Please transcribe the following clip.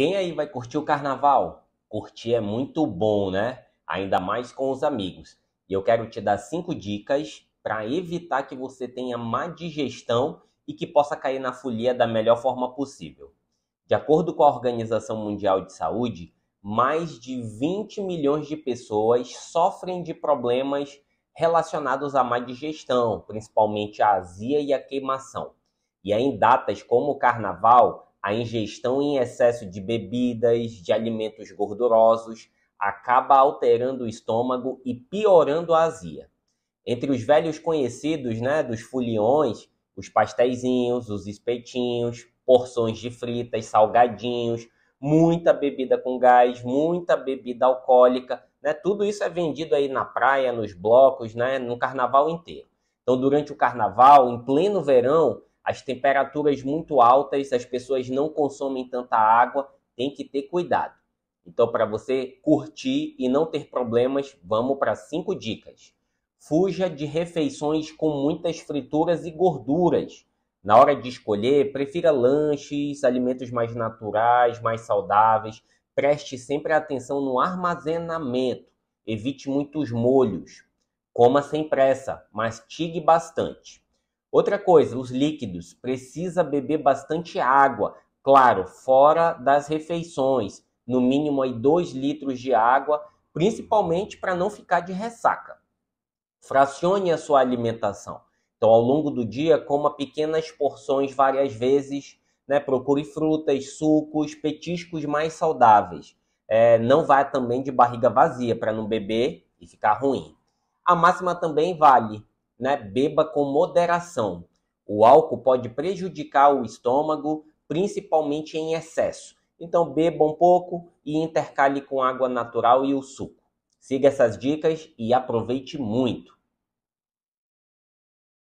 Quem aí vai curtir o carnaval? Curtir é muito bom, né? Ainda mais com os amigos. E eu quero te dar cinco dicas para evitar que você tenha má digestão e que possa cair na folia da melhor forma possível. De acordo com a Organização Mundial de Saúde, mais de 20 milhões de pessoas sofrem de problemas relacionados à má digestão, principalmente a azia e a queimação. E é em datas como o carnaval, a ingestão em excesso de bebidas, de alimentos gordurosos, acaba alterando o estômago e piorando a azia. Entre os velhos conhecidos né, dos foliões, os pastéisinhos, os espetinhos, porções de fritas, salgadinhos, muita bebida com gás, muita bebida alcoólica, né? Tudo isso é vendido aí na praia, nos blocos, né? No carnaval inteiro. Então, durante o carnaval, em pleno verão, as temperaturas muito altas, as pessoas não consomem tanta água, tem que ter cuidado. Então, para você curtir e não ter problemas, vamos para cinco dicas. Fuja de refeições com muitas frituras e gorduras. Na hora de escolher, prefira lanches, alimentos mais naturais, mais saudáveis. Preste sempre atenção no armazenamento. Evite muitos molhos. Coma sem pressa, mastigue bastante. Outra coisa, os líquidos. Precisa beber bastante água, claro, fora das refeições. No mínimo aí 2 litros de água, principalmente para não ficar de ressaca. Fracione a sua alimentação. Então, ao longo do dia, coma pequenas porções várias vezes, né? procure frutas, sucos, petiscos mais saudáveis. É, não vá também de barriga vazia para não beber e ficar ruim. A máxima também vale: né, beba com moderação. O álcool pode prejudicar o estômago, principalmente em excesso. Então beba um pouco e intercale com água natural e o suco. Siga essas dicas e aproveite muito.